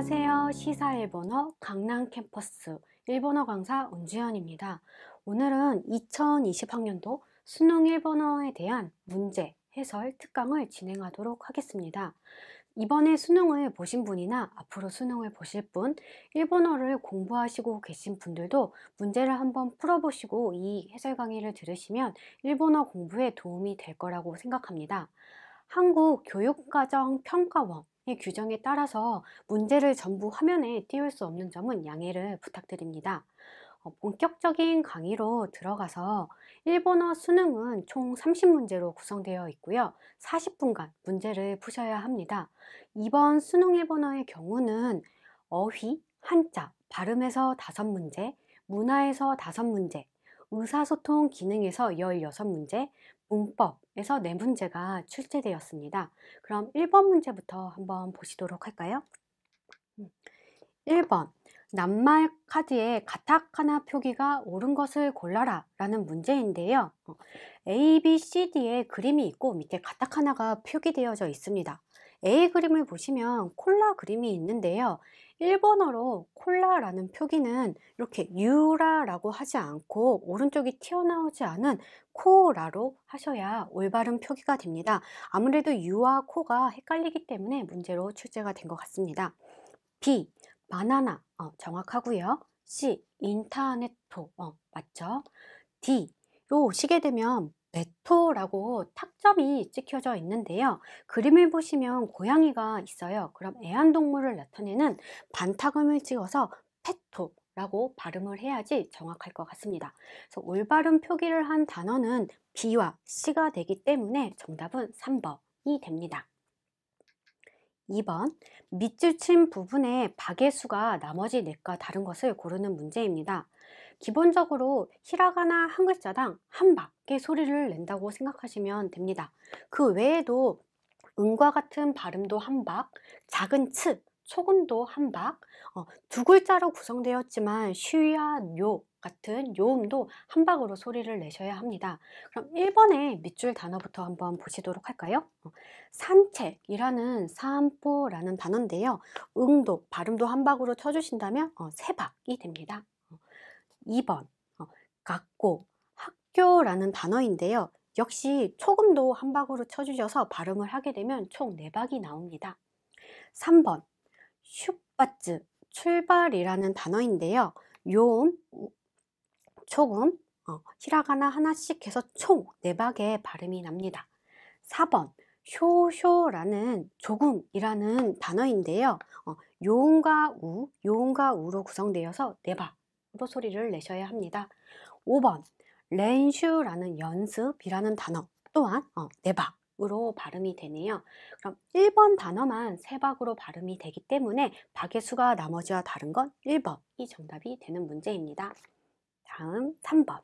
안녕하세요. 시사 일본어 강남 캠퍼스 일본어 강사 운주연입니다 오늘은 2020학년도 수능 일본어에 대한 문제 해설 특강을 진행하도록 하겠습니다. 이번에 수능을 보신 분이나 앞으로 수능을 보실 분, 일본어를 공부하시고 계신 분들도 문제를 한번 풀어보시고 이 해설 강의를 들으시면 일본어 공부에 도움이 될 거라고 생각합니다. 한국교육과정평가원 이 규정에 따라서 문제를 전부 화면에 띄울 수 없는 점은 양해를 부탁드립니다. 어, 본격적인 강의로 들어가서 일본어 수능은 총 30문제로 구성되어 있고요. 40분간 문제를 푸셔야 합니다. 이번 수능 일본어의 경우는 어휘, 한자, 발음에서 5문제, 문화에서 5문제, 의사소통 기능에서 16문제, 문법에서 4문제가 출제되었습니다. 그럼 1번 문제부터 한번 보시도록 할까요? 1번 음, 낱말 카드에 가타카나 표기가 옳은 것을 골라라 라는 문제인데요. 어, A, B, C, D에 그림이 있고 밑에 가타카나가 표기되어져 있습니다. A 그림을 보시면 콜라 그림이 있는데요. 일본어로 콜라라는 표기는 이렇게 유라라고 하지 않고 오른쪽이 튀어나오지 않은 코라로 하셔야 올바른 표기가 됩니다. 아무래도 유와 코가 헷갈리기 때문에 문제로 출제가 된 것 같습니다. B. 바나나 어, 정확하고요. C. 인터넷토 어, 맞죠? D. 로 오시게 되면 레토라고 탁점이 찍혀져 있는데요. 그림을 보시면 고양이가 있어요. 그럼 애완동물을 나타내는 반타금을 찍어서 페토 라고 발음을 해야지 정확할 것 같습니다. 그래서 올바른 표기를 한 단어는 B와 C가 되기 때문에 정답은 3번이 됩니다. 2번 밑줄 친부분에 박의 수가 나머지 넷과 다른 것을 고르는 문제입니다. 기본적으로 히라가나 한 글자당 한 박의 소리를 낸다고 생각하시면 됩니다. 그 외에도 음과 같은 발음도 한 박, 작은 츠, 초근도한 박, 어, 두 글자로 구성되었지만 쉬와 요 같은 요음도 한 박으로 소리를 내셔야 합니다. 그럼 1번의 밑줄 단어부터 한번 보시도록 할까요? 어, 산책이라는 산포라는 단어인데요. 응도, 발음도 한 박으로 쳐주신다면 어, 세 박이 됩니다. 2번 어, 갖고 학교라는 단어인데요. 역시 초금도한 박으로 쳐주셔서 발음을 하게 되면 총 4박이 나옵니다. 3번 슈바츠 출발이라는 단어인데요. 요음, 초금 어, 히라가나 하나씩 해서 총 4박의 발음이 납니다. 4번 쇼쇼라는 조금이라는 단어인데요. 어, 요음과 우, 요음과 우로 구성되어서 4박 정 소리를 내셔야 합니다. 5번 렌슈라는 연습이라는 단어 또한 어, 네박으로 발음이 되네요. 그럼 1번 단어만 세박으로 발음이 되기 때문에 박의 수가 나머지와 다른 건 1번이 정답이 되는 문제입니다. 다음 3번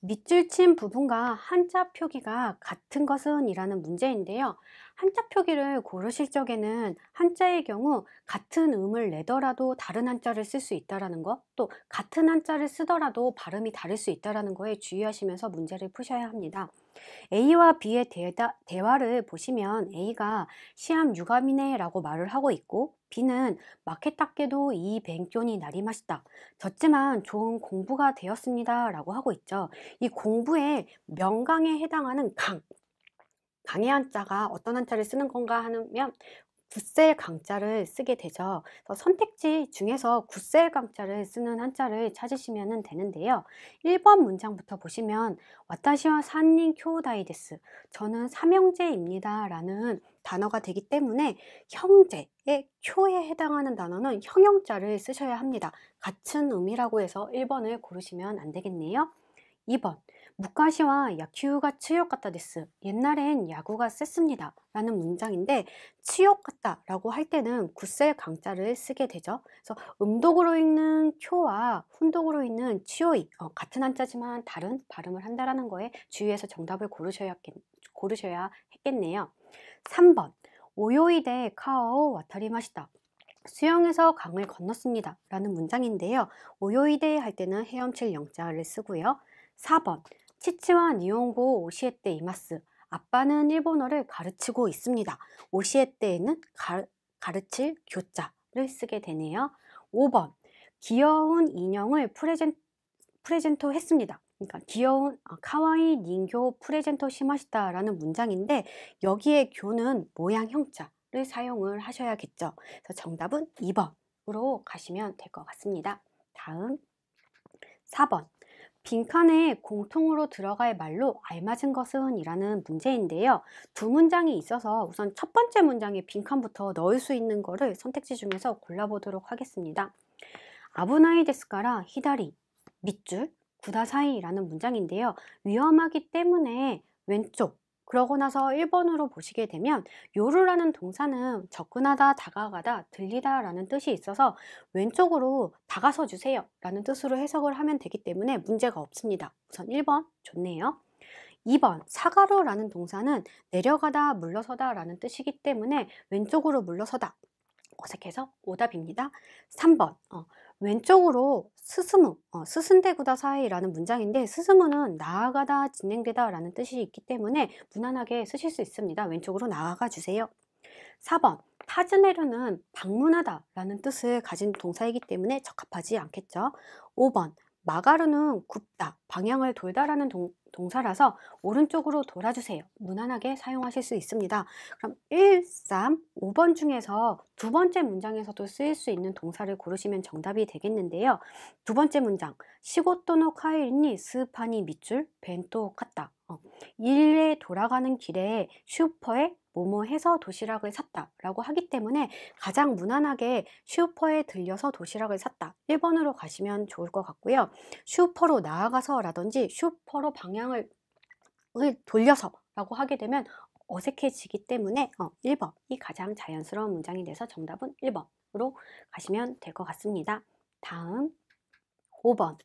밑줄 친 부분과 한자 표기가 같은 것은 이라는 문제인데요. 한자 표기를 고르실 적에는 한자의 경우 같은 음을 내더라도 다른 한자를 쓸 수 있다는 라 것, 또 같은 한자를 쓰더라도 발음이 다를 수 있다는 라 거에 주의하시면서 문제를 푸셔야 합니다. A와 B의 대다, 대화를 보시면 A가 시암 유감이네 라고 말을 하고 있고 B는 마켓답게도 이 뱅존이 날이 맛있다. 졌지만 좋은 공부가 되었습니다. 라고 하고 있죠. 이 공부의 명강에 해당하는 강, 강의 한자가 어떤 한자를 쓰는 건가 하면 구셀 강자를 쓰게 되죠. 선택지 중에서 구셀 강자를 쓰는 한자를 찾으시면 되는데요. 1번 문장부터 보시면 와타시와 산닌 쿄다이 데스 저는 삼형제입니다 라는 단어가 되기 때문에 형제의 쿄에 해당하는 단어는 형용자를 쓰셔야 합니다. 같은 의미라고 해서 1번을 고르시면 안 되겠네요. 2번 무카시와 야큐가 치욕같다 데스 옛날엔 야구가 셌습니다 라는 문장인데 치욕같다 라고 할 때는 구셀 강자를 쓰게 되죠 그래서 음독으로 있는 쿄와 훈독으로 있는 치오이 어, 같은 한자지만 다른 발음을 한다라는 거에 주의해서 정답을 고르셔야, 고르셔야 했겠네요 3번 오요이데 카오 와타리 마시다 수영에서 강을 건넜습니다 라는 문장인데요 오요이데 할 때는 헤엄칠 영자를 쓰고요 4번 치치와 니혼고 오시에떼 이마스 아빠는 일본어를 가르치고 있습니다. 오시에떼에는 가, 르칠 교자를 쓰게 되네요. 5번 귀여운 인형을 프레젠, 프레젠토 했습니다. 그러니까 귀여운 아, 카와이 닌교 프레젠토 시마시다라는 문장인데 여기에 교는 모양 형자를 사용을 하셔야겠죠. 그래서 정답은 2번으로 가시면 될 것 같습니다. 다음 4번 빈칸에 공통으로 들어갈 말로 알맞은 것은 이라는 문제인데요. 두 문장이 있어서 우선 첫 번째 문장에 빈칸부터 넣을 수 있는 거를 선택지 중에서 골라보도록 하겠습니다. 아브나이 데스카라 히다리 밑줄 구다사이라는 문장인데요. 위험하기 때문에 왼쪽 그러고 나서 1번으로 보시게 되면 요루라는 동사는 접근하다, 다가가다, 들리다 라는 뜻이 있어서 왼쪽으로 다가서 주세요 라는 뜻으로 해석을 하면 되기 때문에 문제가 없습니다. 우선 1번 좋네요. 2번 사가루라는 동사는 내려가다, 물러서다 라는 뜻이기 때문에 왼쪽으로 물러서다 어색해서 오답입니다. 3번 어, 왼쪽으로 스스무, 어, 스승대구다 사이라는 문장인데 스스무는 나아가다, 진행되다 라는 뜻이 있기 때문에 무난하게 쓰실 수 있습니다. 왼쪽으로 나아가 주세요. 4번 타즈네르는 방문하다 라는 뜻을 가진 동사이기 때문에 적합하지 않겠죠. 5번 마가르는 굽다, 아, 방향을 돌다라는 동, 동사라서 오른쪽으로 돌아주세요. 무난하게 사용하실 수 있습니다. 그럼 1, 3, 5번 중에서 두 번째 문장에서도 쓰일 수 있는 동사를 고르시면 정답이 되겠는데요. 두 번째 문장, 시고토노 카일니 스파니 밑줄 벤토 카타 어, 일에 돌아가는 길에 슈퍼에 뭐뭐 해서 도시락을 샀다 라고 하기 때문에 가장 무난하게 슈퍼에 들려서 도시락을 샀다 1번으로 가시면 좋을 것 같고요 슈퍼로 나아가서 라든지 슈퍼로 방향을 돌려서 라고 하게 되면 어색해지기 때문에 1번이 어, 가장 자연스러운 문장이 돼서 정답은 1번으로 가시면 될 것 같습니다 다음 5번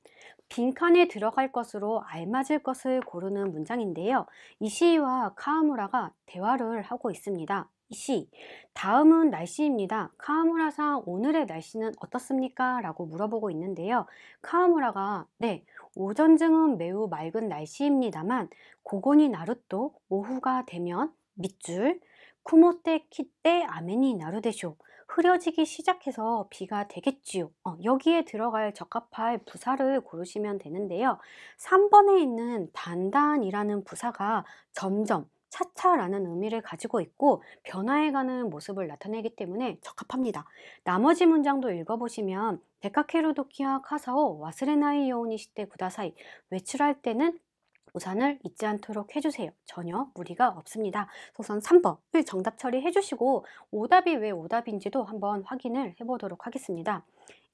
빈칸에 들어갈 것으로 알맞을 것을 고르는 문장인데요. 이시와 카무라가 우 대화를 하고 있습니다. 이시, 다음은 날씨입니다. 카무라상 우 오늘의 날씨는 어떻습니까? 라고 물어보고 있는데요. 카무라가 우 네, 오전증은 매우 맑은 날씨입니다만 고건이 나루또 오후가 되면 밑줄 쿠모테 키떼 아메니 나루데쇼 흐려지기 시작해서 비가 되겠지요. 어, 여기에 들어갈 적합할 부사를 고르시면 되는데요. 3번에 있는 단단이라는 부사가 점점 차차라는 의미를 가지고 있고 변화해가는 모습을 나타내기 때문에 적합합니다. 나머지 문장도 읽어보시면 데카케로도키와 카사오 와스레나이 요오니 시대 구다사이 외출할 때는 우산을 잊지 않도록 해주세요. 전혀 무리가 없습니다. 우선 3번을 정답 처리해 주시고 오답이 왜 오답인지도 한번 확인을 해보도록 하겠습니다.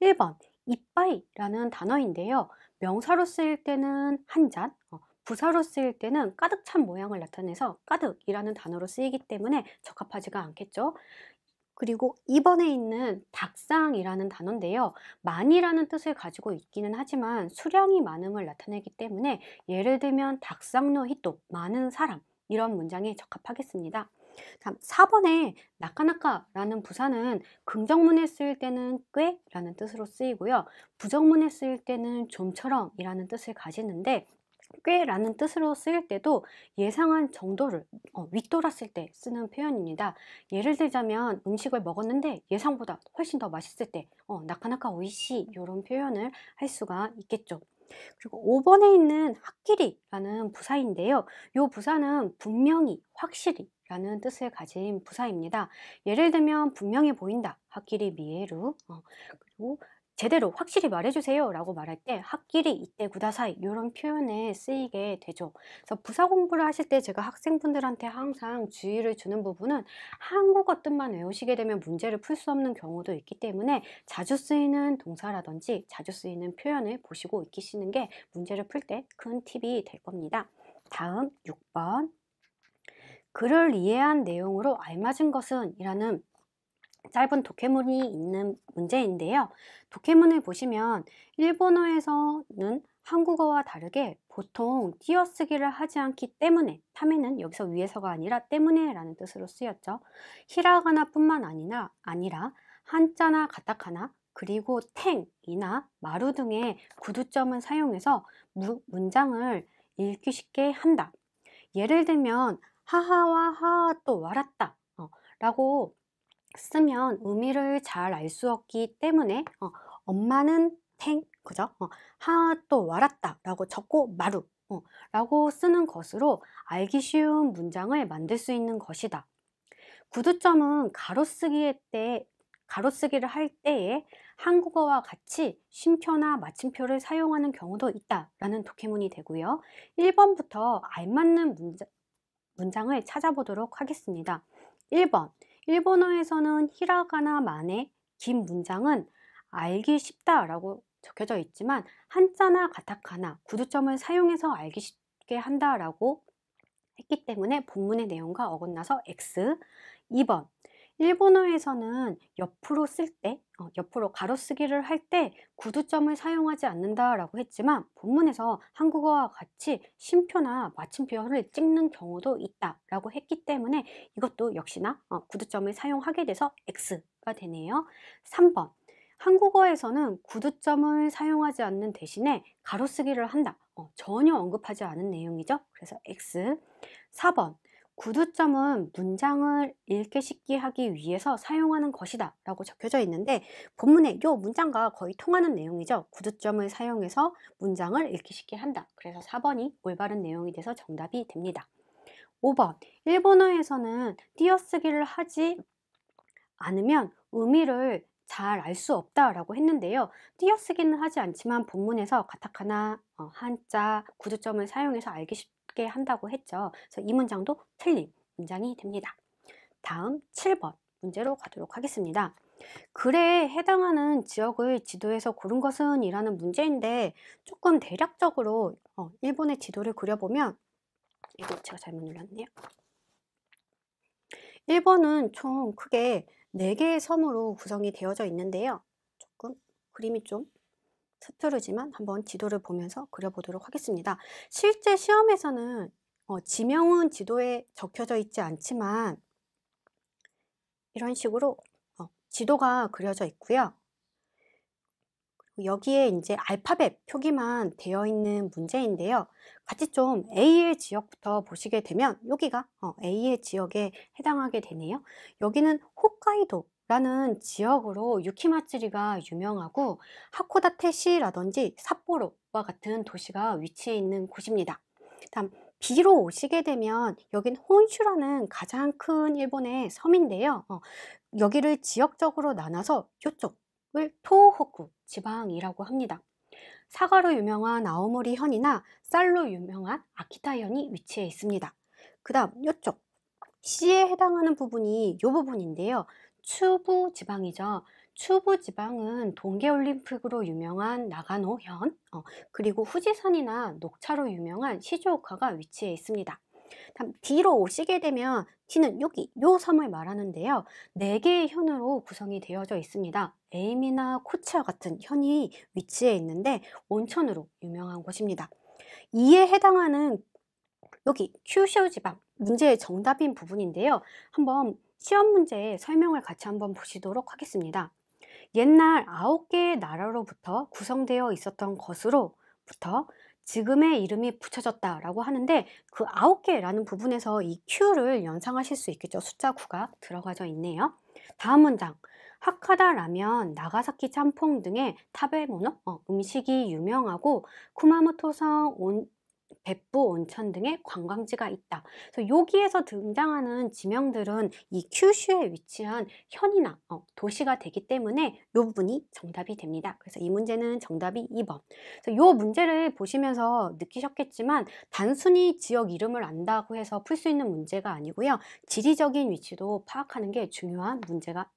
1번 이빠이라는 단어인데요. 명사로 쓰일 때는 한 잔, 어, 부사로 쓰일 때는 가득 찬 모양을 나타내서 가득이라는 단어로 쓰이기 때문에 적합하지가 않겠죠. 그리고 2번에 있는 닭상이라는 단어인데요. 많이라는 뜻을 가지고 있기는 하지만 수량이 많음을 나타내기 때문에 예를 들면 닭상노 히또 많은 사람 이런 문장에 적합하겠습니다. 4번에 나카나카라는 부사는 긍정문에 쓰일 때는 꽤 라는 뜻으로 쓰이고요. 부정문에 쓰일 때는 좀처럼 이라는 뜻을 가지는데 꽤라는 뜻으로 쓰일 때도 예상한 정도를 어, 윗돌았을 때 쓰는 표현입니다. 예를 들자면 음식을 먹었는데 예상보다 훨씬 더 맛있을 때 어, 나카나카 오이시 이런 표현을 할 수가 있겠죠. 그리고 5번에 있는 학끼리라는 부사인데요. 이 부사는 분명히, 확실히 라는 뜻을 가진 부사입니다. 예를 들면 분명히 보인다. 학끼리 미에루 어, 그리고 제대로 확실히 말해주세요 라고 말할 때 학끼리 이때 구다사이 이런 표현에 쓰이게 되죠 그래서 부사 공부를 하실 때 제가 학생분들한테 항상 주의를 주는 부분은 한국어 뜻만 외우시게 되면 문제를 풀 수 없는 경우도 있기 때문에 자주 쓰이는 동사라든지 자주 쓰이는 표현을 보시고 익히시는 게 문제를 풀 때 큰 팁이 될 겁니다 다음 6번 글을 이해한 내용으로 알맞은 것은 이라는 짧은 도해문이 있는 문제인데요. 도해문을 보시면 일본어에서는 한국어와 다르게 보통 띄어쓰기를 하지 않기 때문에 탐에는 여기서 위에서가 아니라 때문에 라는 뜻으로 쓰였죠. 히라가나 뿐만 아니라, 아니라 한자나 가타카나 그리고 탱이나 마루 등의 구두점을 사용해서 무, 문장을 읽기 쉽게 한다. 예를 들면 하하와 하또 와랐다 어, 라고 쓰면 의미를 잘 알 수 없기 때문에 어, 엄마는 탱, 그죠? 어, 하또 와랐다 라고 적고 마루 어, 라고 쓰는 것으로 알기 쉬운 문장을 만들 수 있는 것이다. 구두점은 가로쓰기 때 가로쓰기를 할 때에 한국어와 같이 쉼표나 마침표를 사용하는 경우도 있다라는 도케문이 되고요. 1번부터 알맞는 문장, 문장을 찾아보도록 하겠습니다. 1번 일본어에서는 히라가나만의 긴 문장은 알기 쉽다라고 적혀져 있지만 한자나 가타카나 구두점을 사용해서 알기 쉽게 한다라고 했기 때문에 본문의 내용과 어긋나서 X 2번 일본어에서는 옆으로 쓸 때, 어, 옆으로 가로쓰기를 할 때 구두점을 사용하지 않는다라고 했지만 본문에서 한국어와 같이 심표나 마침표를 찍는 경우도 있다라고 했기 때문에 이것도 역시나 어, 구두점을 사용하게 돼서 X가 되네요. 3번 한국어에서는 구두점을 사용하지 않는 대신에 가로쓰기를 한다. 어, 전혀 언급하지 않은 내용이죠. 그래서 X 4번 구두점은 문장을 읽기 쉽게 하기 위해서 사용하는 것이다 라고 적혀져 있는데 본문의이 문장과 거의 통하는 내용이죠. 구두점을 사용해서 문장을 읽기 쉽게 한다. 그래서 4번이 올바른 내용이 돼서 정답이 됩니다. 5번 일본어에서는 띄어쓰기를 하지 않으면 의미를 잘 알 수 없다라고 했는데요. 띄어쓰기는 하지 않지만 본문에서 가타카나, 어, 한자, 구두점을 사용해서 알기 쉽다 해석 한다고 했죠. 그래서 이 문장도 틀린 문장이 됩니다. 다음 7번 문제로 가도록 하겠습니다. 글에 해당하는 지역을 지도에서 고른 것은 이라는 문제인데 조금 대략적으로 어, 일본의 지도를 그려보면 이거 제가 잘못 눌렀네요. 1번은 총 크게 4개의 섬으로 구성이 되어져 있는데요. 조금 그림이 좀 서투르지만 한번 지도를 보면서 그려보도록 하겠습니다. 실제 시험에서는 어, 지명은 지도에 적혀져 있지 않지만 이런 식으로 어, 지도가 그려져 있고요. 여기에 이제 알파벳 표기만 되어 있는 문제인데요. 같이 좀 A의 지역부터 보시게 되면 여기가 어, A의 지역에 해당하게 되네요. 여기는 홋카이도 라는 지역으로 유키마츠리가 유명하고 하코다테시라든지 삿포로와 같은 도시가 위치해 있는 곳입니다. 다음 B로 오시게 되면 여긴 혼슈라는 가장 큰 일본의 섬인데요. 어, 여기를 지역적으로 나눠서 이쪽을 토호쿠 지방이라고 합니다. 사과로 유명한 아오모리 현이나 쌀로 유명한 아키타 현이 위치해 있습니다. 그 다음 이쪽 시에 해당하는 부분이 이 부분인데요. 추부 지방이죠. 추부 지방은 동계올림픽으로 유명한 나가노현, 어, 그리고 후지산이나 녹차로 유명한 시즈오카가 위치해 있습니다. 다음 D로 오시게 되면 D는 여기 요 섬을 말하는데요. 4개의 현으로 구성이 되어져 있습니다. 에이미나 코치와 같은 현이 위치해 있는데 온천으로 유명한 곳입니다. 이에 해당하는 여기 큐쇼 지방 문제의 정답인 부분인데요. 한번 시험 문제의 설명을 같이 한번 보시도록 하겠습니다. 옛날 9개의 나라로부터 구성되어 있었던 것으로부터 지금의 이름이 붙여졌다라고 하는데 그 9개라는 부분에서 이 Q를 연상하실 수 있겠죠. 숫자 9가 들어가져 있네요. 다음 문장. 하카다 라면, 나가사키 짬뽕 등의 타베모노 어, 음식이 유명하고 쿠마모토성 온, 백부 온천 등의 관광지가 있다. 그래서 여기에서 등장하는 지명들은 이 큐슈에 위치한 현이나 어, 도시가 되기 때문에 이 부분이 정답이 됩니다. 그래서 이 문제는 정답이 2번. 그래서 이 문제를 보시면서 느끼셨겠지만 단순히 지역 이름을 안다고 해서 풀 수 있는 문제가 아니고요. 지리적인 위치도 파악하는 게 중요한 문제가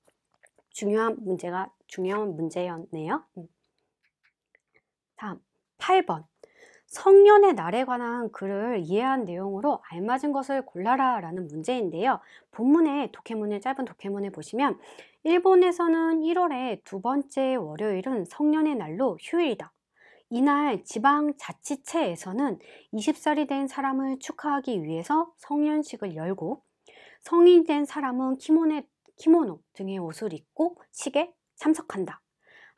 중요한 문제가 중요한 문제였네요. 음. 다음 8번 성년의 날에 관한 글을 이해한 내용으로 알맞은 것을 골라라 라는 문제인데요. 본문의 독해문을 짧은 독해문에 보시면 일본에서는 1월의 두 번째 월요일은 성년의 날로 휴일이다. 이날 지방자치체에서는 20살이 된 사람을 축하하기 위해서 성년식을 열고 성인된 사람은 키모네, 키모노 등의 옷을 입고 식에 참석한다.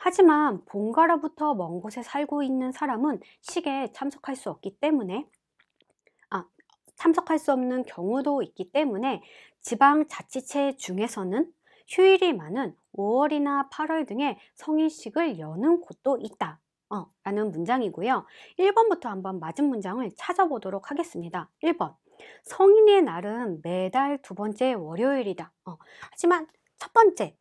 하지만 본가로부터 먼 곳에 살고 있는 사람은 식에 참석할 수 없기 때문에 아, 참석할 수 없는 경우도 있기 때문에 지방자치체 중에서는 휴일이 많은 5월이나 8월 등에 성인식을 여는 곳도 있다 어, 라는 문장이고요 1번부터 한번 맞은 문장을 찾아보도록 하겠습니다 1번 성인의 날은 매달 두 번째 월요일이다 어, 하지만 첫 번째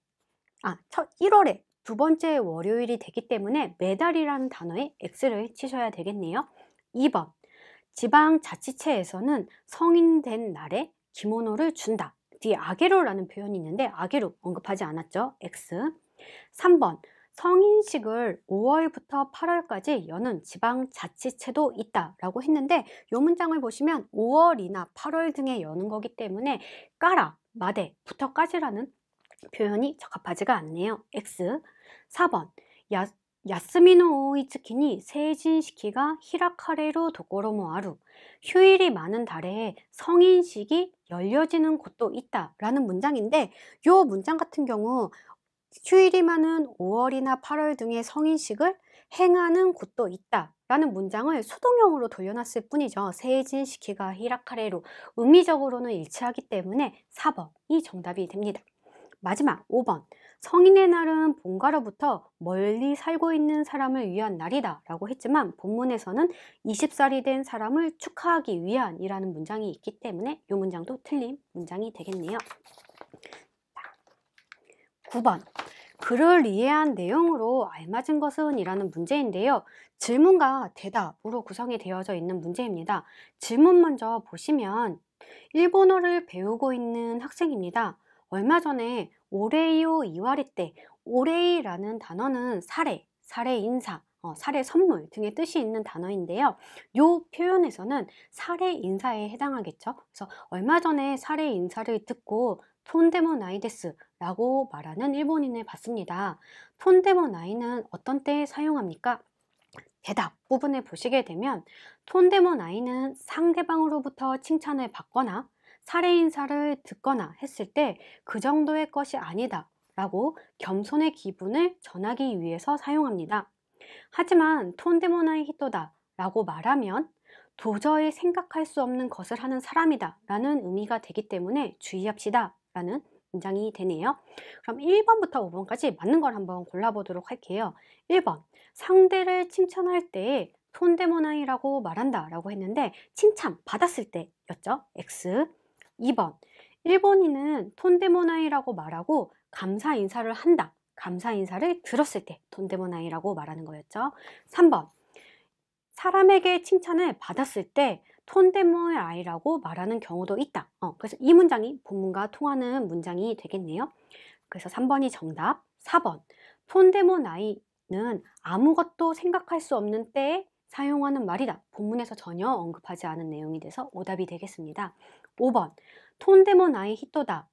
아, 첫 1월에 두 번째 월요일이 되기 때문에 매달이라는 단어에 X를 치셔야 되겠네요. 2번 지방자치체에서는 성인된 날에 기모노를 준다. 뒤에 아게로라는 표현이 있는데 아게로 언급하지 않았죠. X 3번 성인식을 5월부터 8월까지 여는 지방자치체도 있다라고 했는데 요 문장을 보시면 5월이나 8월 등에 여는 거기 때문에 까라, 마대부터까지라는 표현이 적합하지가 않네요. X 4번 야, 야스미노 오이츠키니 세이진시키가 히라카레로 도고로모아루 휴일이 많은 달에 성인식이 열려지는 곳도 있다 라는 문장인데 이 문장 같은 경우 휴일이 많은 5월이나 8월 등의 성인식을 행하는 곳도 있다 라는 문장을 수동형으로 돌려놨을 뿐이죠 세이진시키가 히라카레로 의미적으로는 일치하기 때문에 4번이 정답이 됩니다 마지막 5번 성인의 날은 본가로부터 멀리 살고 있는 사람을 위한 날이다 라고 했지만 본문에서는 20살이 된 사람을 축하하기 위한이라는 문장이 있기 때문에 이 문장도 틀린 문장이 되겠네요. 9번 글을 이해한 내용으로 알맞은 것은 이라는 문제인데요. 질문과 대답으로 구성이 되어져 있는 문제입니다. 질문 먼저 보시면 일본어를 배우고 있는 학생입니다. 얼마 전에 올해요 2월이 때 올해이라는 단어는 사례, 사례 인사, 어, 사례 선물 등의 뜻이 있는 단어인데요. 이 표현에서는 사례 인사에 해당하겠죠. 그래서 얼마 전에 사례 인사를 듣고 톤데모나이데스라고 말하는 일본인을 봤습니다. 톤데모나이는 어떤 때에 사용합니까? 대답 부분에 보시게 되면 톤데모나이는 상대방으로부터 칭찬을 받거나 사례 인사를 듣거나 했을 때 그 정도의 것이 아니다 라고 겸손의 기분을 전하기 위해서 사용합니다. 하지만 톤데모나의 히토다 라고 말하면 도저히 생각할 수 없는 것을 하는 사람이다 라는 의미가 되기 때문에 주의합시다 라는 문장이 되네요. 그럼 1번부터 5번까지 맞는 걸 한번 골라보도록 할게요. 1번 상대를 칭찬할 때에 톤데모나이라고 말한다 라고 했는데 칭찬 받았을 때였죠. X 2번 일본인은 톤데모나이라고 말하고 감사 인사를 한다. 감사 인사를 들었을 때 톤데모나이라고 말하는 거였죠. 3번 사람에게 칭찬을 받았을 때톤데모의아이라고 말하는 경우도 있다. 어, 그래서 이 문장이 본문과 통하는 문장이 되겠네요. 그래서 3번이 정답. 4번 톤데모나이는 아무것도 생각할 수 없는 때에 사용하는 말이다. 본문에서 전혀 언급하지 않은 내용이 돼서 오답이 되겠습니다. 5번 톤데모 나의 히토다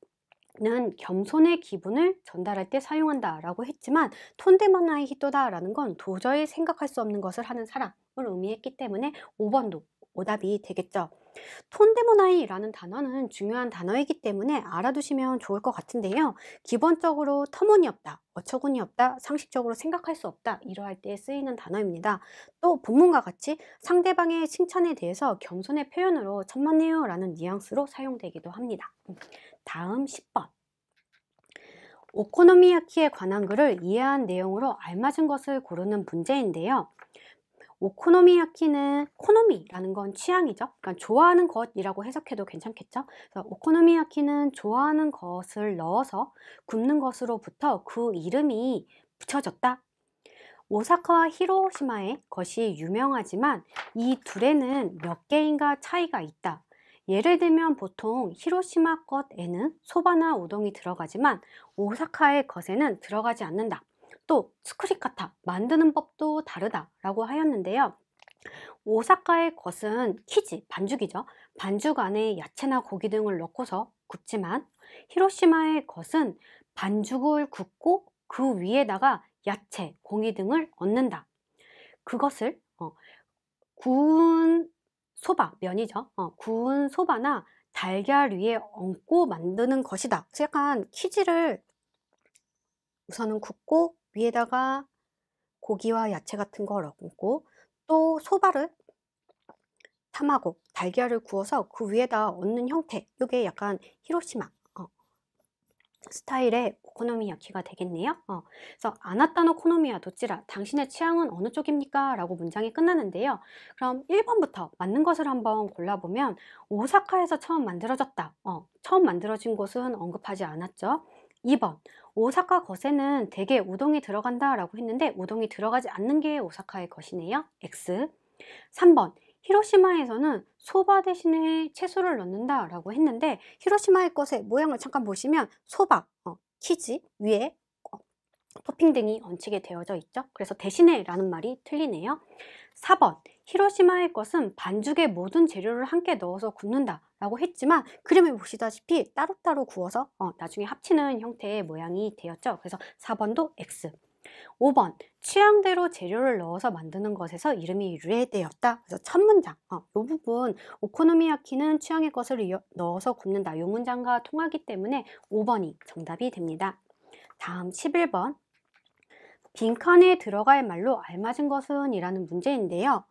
는 겸손의 기분을 전달할 때 사용한다 라고 했지만 톤데모나의 히토다 라는 건 도저히 생각할 수 없는 것을 하는 사람을 의미했기 때문에 5번도 오답이 되겠죠. 톤데모나이라는 단어는 중요한 단어이기 때문에 알아두시면 좋을 것 같은데요. 기본적으로 터무니없다, 어처구니없다, 상식적으로 생각할 수 없다 이러할 때 쓰이는 단어입니다. 또 본문과 같이 상대방의 칭찬에 대해서 겸손의 표현으로 천만네요 라는 뉘앙스로 사용되기도 합니다. 다음 10번 오코노미야키에 관한 글을 이해한 내용으로 알맞은 것을 고르는 문제인데요. 오코노미야키는 뭐 코노미라는 건 취향이죠. 그러니까 좋아하는 것이라고 해석해도 괜찮겠죠. 오코노미야키는 좋아하는 것을 넣어서 굽는 것으로부터 그 이름이 붙여졌다. 오사카와 히로시마의 것이 유명하지만 이 둘에는 몇 개인가 차이가 있다. 예를 들면 보통 히로시마 것에는 소바나 우동이 들어가지만 오사카의 것에는 들어가지 않는다. 또 스크리카타 만드는 법도 다르다라고 하였는데요. 오사카의 것은 키지, 반죽이죠. 반죽 안에 야채나 고기 등을 넣고서 굽지만 히로시마의 것은 반죽을 굽고 그 위에다가 야채, 고기 등을 얹는다. 그것을 어, 구운 소바, 면이죠. 어, 구운 소바나 달걀 위에 얹고 만드는 것이다. 그래서 약간 키지를 우선은 굽고 위에다가 고기와 야채 같은 걸 얹고 또 소바를 탐하고 달걀을 구워서 그 위에다 얹는 형태 이게 약간 히로시마 어, 스타일의 오코노미야키가 되겠네요 어, 그래서 아나타노 코노미야 도찌라 당신의 취향은 어느 쪽입니까? 라고 문장이 끝나는데요 그럼 1번부터 맞는 것을 한번 골라보면 오사카에서 처음 만들어졌다 어, 처음 만들어진 곳은 언급하지 않았죠 2번 오사카 거세는 대개 우동이 들어간다 라고 했는데 우동이 들어가지 않는 게 오사카의 것이네요. X 3번 히로시마에서는 소바 대신에 채소를 넣는다 라고 했는데 히로시마의 것의 모양을 잠깐 보시면 소바 어, 키지, 위에 어, 토핑 등이 얹히게 되어져 있죠. 그래서 대신에 라는 말이 틀리네요. 4번 히로시마의 것은 반죽에 모든 재료를 함께 넣어서 굽는다 라고 했지만 그림을 보시다시피 따로따로 구워서 어, 나중에 합치는 형태의 모양이 되었죠. 그래서 4번도 X 5번 취향대로 재료를 넣어서 만드는 것에서 이름이 유래되었다. 그래서 첫 문장 어, 이 부분 오코노미야키는 취향의 것을 넣어서 굽는다. 이 문장과 통하기 때문에 5번이 정답이 됩니다. 다음 11번 빈칸에 들어갈 말로 알맞은 것은? 이라는 문제인데요.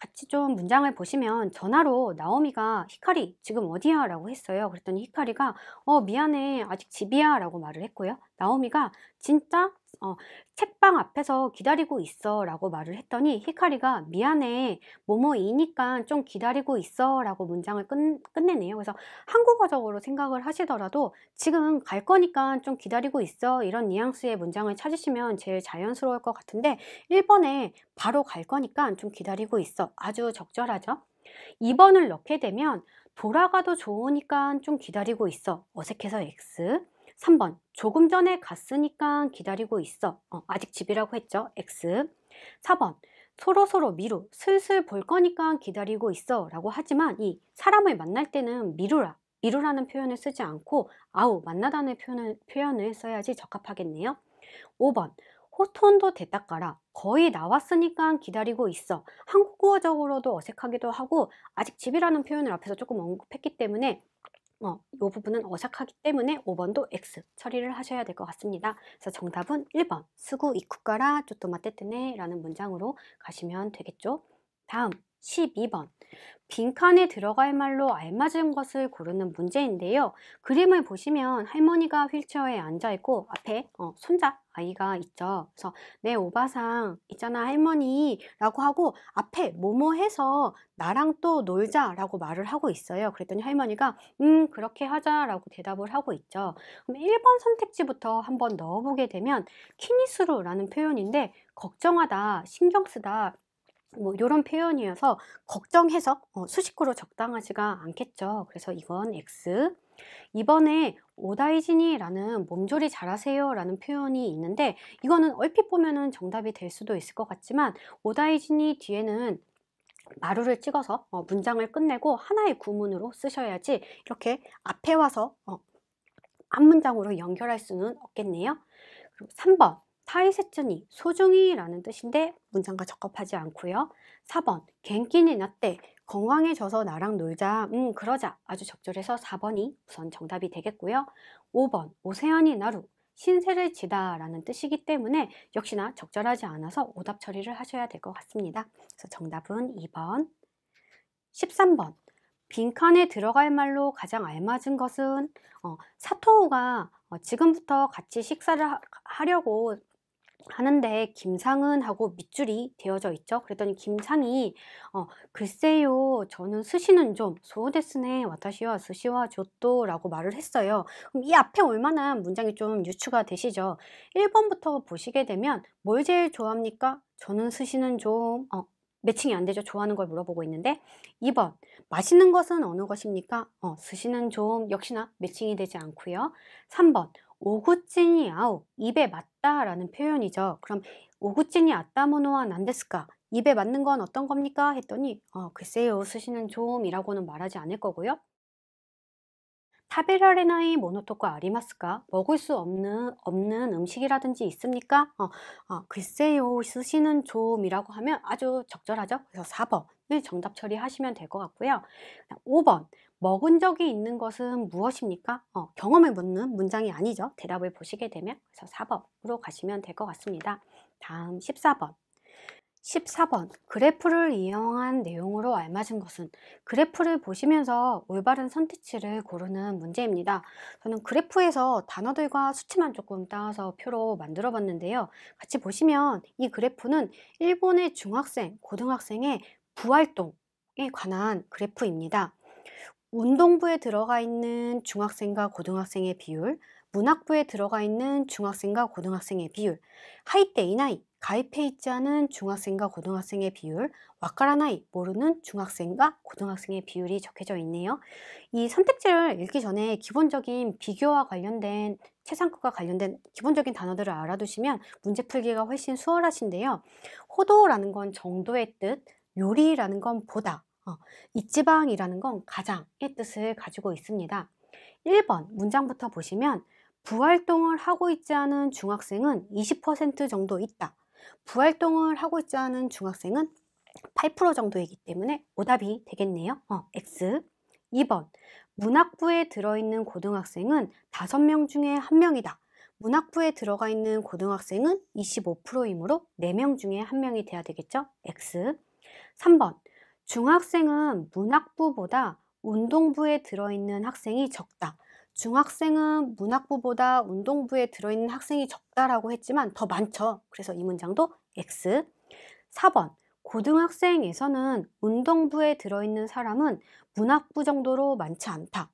같이 좀 문장을 보시면 전화로 나오미가 히카리 지금 어디야? 라고 했어요. 그랬더니 히카리가 어 미안해 아직 집이야 라고 말을 했고요. 나오미가 진짜 어, 책방 앞에서 기다리고 있어 라고 말을 했더니 히카리가 미안해 뭐뭐이니까 좀 기다리고 있어 라고 문장을 끝, 끝내네요 그래서 한국어적으로 생각을 하시더라도 지금 갈 거니까 좀 기다리고 있어 이런 뉘앙스의 문장을 찾으시면 제일 자연스러울 것 같은데 1번에 바로 갈 거니까 좀 기다리고 있어 아주 적절하죠 2번을 넣게 되면 돌아가도 좋으니까 좀 기다리고 있어 어색해서 X 3번 조금 전에 갔으니까 기다리고 있어 어, 아직 집이라고 했죠 X 4번 서로서로 미루 슬슬 볼 거니까 기다리고 있어 라고 하지만 이 사람을 만날 때는 미루라 이루라는 표현을 쓰지 않고 아우 만나다는 표현을, 표현을 써야지 적합하겠네요 5번 호톤도 대닦아라 거의 나왔으니까 기다리고 있어 한국어적으로도 어색하기도 하고 아직 집이라는 표현을 앞에서 조금 언급했기 때문에 어, 이 부분은 어색하기 때문에 5번도 X 처리를 하셔야 될 것 같습니다. 그래서 정답은 1번 수구이쿠가라조또마떼뜨네 라는 문장으로 가시면 되겠죠. 다음 12번 빈칸에 들어갈 말로 알맞은 것을 고르는 문제인데요. 그림을 보시면 할머니가 휠체어에 앉아있고 앞에 어, 손자 아이가 있죠. 그래서 내 오바상 있잖아 할머니 라고 하고 앞에 뭐뭐 해서 나랑 또 놀자 라고 말을 하고 있어요. 그랬더니 할머니가 음 그렇게 하자 라고 대답을 하고 있죠. 그럼 1번 선택지부터 한번 넣어보게 되면 키니스루라는 표현인데 걱정하다, 신경쓰다 뭐 이런 표현이어서 걱정해서 어, 수식으로 적당하지가 않겠죠. 그래서 이건 X. 이번에 오다이지니라는 몸조리 잘하세요 라는 표현이 있는데 이거는 얼핏 보면은 정답이 될 수도 있을 것 같지만 오다이지니 뒤에는 마루를 찍어서 어, 문장을 끝내고 하나의 구문으로 쓰셔야지 이렇게 앞에 와서 한 어, 문장으로 연결할 수는 없겠네요. 그리고 3번 타이세천이 소중히라는 뜻인데 문장과 적합하지 않고요. 4번 갱끼니 낫때 건강해져서 나랑 놀자 음 그러자 아주 적절해서 4번이 우선 정답이 되겠고요. 5번 오세안이 나루 신세를 지다 라는 뜻이기 때문에 역시나 적절하지 않아서 오답 처리를 하셔야 될 것 같습니다. 그래서 정답은 2번 13번 빈칸에 들어갈 말로 가장 알맞은 것은 어, 사토우가 어, 지금부터 같이 식사를 하, 려고 하는데 김상은하고 밑줄이 되어져 있죠. 그랬더니 김상이 어, 글쎄요 저는 스시는 좀 소데스네 우 와타시와 스시와 조또 라고 말을 했어요. 그럼 이 앞에 얼마나 문장이 좀 유추가 되시죠. 1번부터 보시게 되면 뭘 제일 좋아합니까? 저는 스시는 좀 어, 매칭이 안 되죠. 좋아하는 걸 물어보고 있는데 2번 맛있는 것은 어느 것입니까? 어, 스시는 좀 역시나 매칭이 되지 않고요. 3번 오구찐니 아오 입에 맞다 라는 표현이죠. 그럼 오구찐니 아따모노와 난데스까 입에 맞는 건 어떤 겁니까? 했더니 어, 글쎄요 쓰시는 좀이라고는 말하지 않을 거고요. 食べられ나い 모노토가 아리마스카 먹을 수 없는 없는 음식이라든지 있습니까? 어, 어, 글쎄요 쓰시는 좀이라고 하면 아주 적절하죠. 그래서 4번을 정답 처리하시면 될 것 같고요. 5번 먹은 적이 있는 것은 무엇입니까? 어, 경험을 묻는 문장이 아니죠. 대답을 보시게 되면 그래서 4번으로 가시면 될 것 같습니다. 다음 14번 14번 그래프를 이용한 내용으로 알맞은 것은 그래프를 보시면서 올바른 선택지를 고르는 문제입니다. 저는 그래프에서 단어들과 수치만 조금 따서 표로 만들어 봤는데요. 같이 보시면 이 그래프는 일본의 중학생, 고등학생의 부활동에 관한 그래프입니다. 운동부에 들어가 있는 중학생과 고등학생의 비율, 문학부에 들어가 있는 중학생과 고등학생의 비율, 하이테이 나이, 가입해 있지 않은 중학생과 고등학생의 비율, 와카라나이 모르는 중학생과 고등학생의 비율이 적혀져 있네요. 이 선택지를 읽기 전에 기본적인 비교와 관련된 최상급과 관련된 기본적인 단어들을 알아두시면 문제 풀기가 훨씬 수월하신데요. 호도라는 건 정도의 뜻, 요리라는 건 보다, 어, 이지방이라는 건 가장의 뜻을 가지고 있습니다. 1번 문장부터 보시면 부활동을 하고 있지 않은 중학생은 20% 정도 있다. 부활동을 하고 있지 않은 중학생은 8% 정도이기 때문에 오답이 되겠네요. 어, X. 2번. 문학부에 들어있는 고등학생은 5명 중에 1명이다. 문학부에 들어가 있는 고등학생은 25%이므로 4명 중에 1명이 돼야 되겠죠? X. 3번. 중학생은 문학부보다 운동부에 들어있는 학생이 적다. 중학생은 문학부보다 운동부에 들어있는 학생이 적다라고 했지만 더 많죠. 그래서 이 문장도 X. 4번. 고등학생에서는 운동부에 들어있는 사람은 문학부 정도로 많지 않다.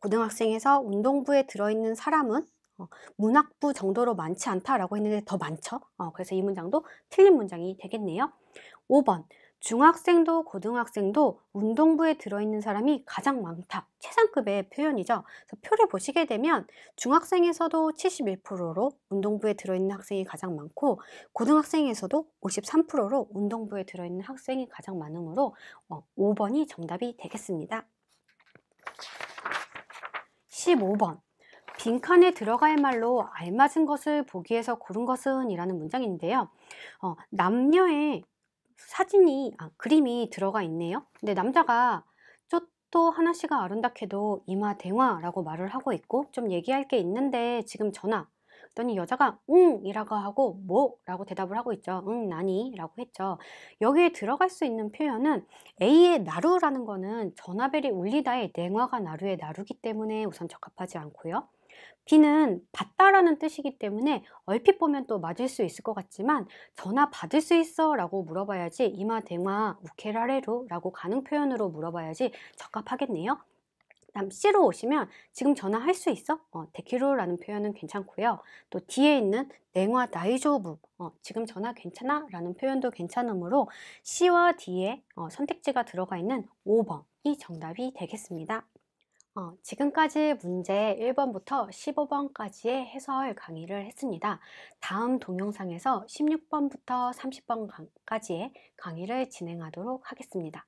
고등학생에서 운동부에 들어있는 사람은 어, 문학부 정도로 많지 않다라고 했는데 더 많죠. 어, 그래서 이 문장도 틀린 문장이 되겠네요. 5번. 중학생도 고등학생도 운동부에 들어있는 사람이 가장 많다. 최상급의 표현이죠. 표를 보시게 되면 중학생에서도 71%로 운동부에 들어있는 학생이 가장 많고 고등학생에서도 53%로 운동부에 들어있는 학생이 가장 많으므로 5번이 어, 정답이 되겠습니다. 15번 빈칸에 들어갈 말로 알맞은 것을 보기에서 고른 것은 이라는 문장인데요. 어, 남녀의 사진이 아, 그림이 들어가 있네요 근데 남자가 쪼또 하나씨가 아름답게도 이마 대화라고 말을 하고 있고 좀 얘기할 게 있는데 지금 전화 그랬더니 여자가 응 이라고 하고 뭐 라고 대답을 하고 있죠 응 나니 라고 했죠 여기에 들어갈 수 있는 표현은 A의 나루라는 거는 전화벨이 울리다의 냉화가 나루의 나루기 때문에 우선 적합하지 않고요 비는 받다라는 뜻이기 때문에 얼핏 보면 또 맞을 수 있을 것 같지만 전화 받을 수 있어 라고 물어봐야지 이마 대마 우케라레로 라고 가능 표현으로 물어봐야지 적합하겠네요 다음 C로 오시면 지금 전화할 수 있어? 어, 데키로라는 표현은 괜찮고요. 또 뒤에 있는 냉화 나이조부 어, 지금 전화 괜찮아? 라는 표현도 괜찮으므로 C와 D에 어, 선택지가 들어가 있는 5번이 정답이 되겠습니다. 어, 지금까지 문제 1번부터 15번까지의 해설 강의를 했습니다. 다음 동영상에서 16번부터 30번까지의 강의를 진행하도록 하겠습니다.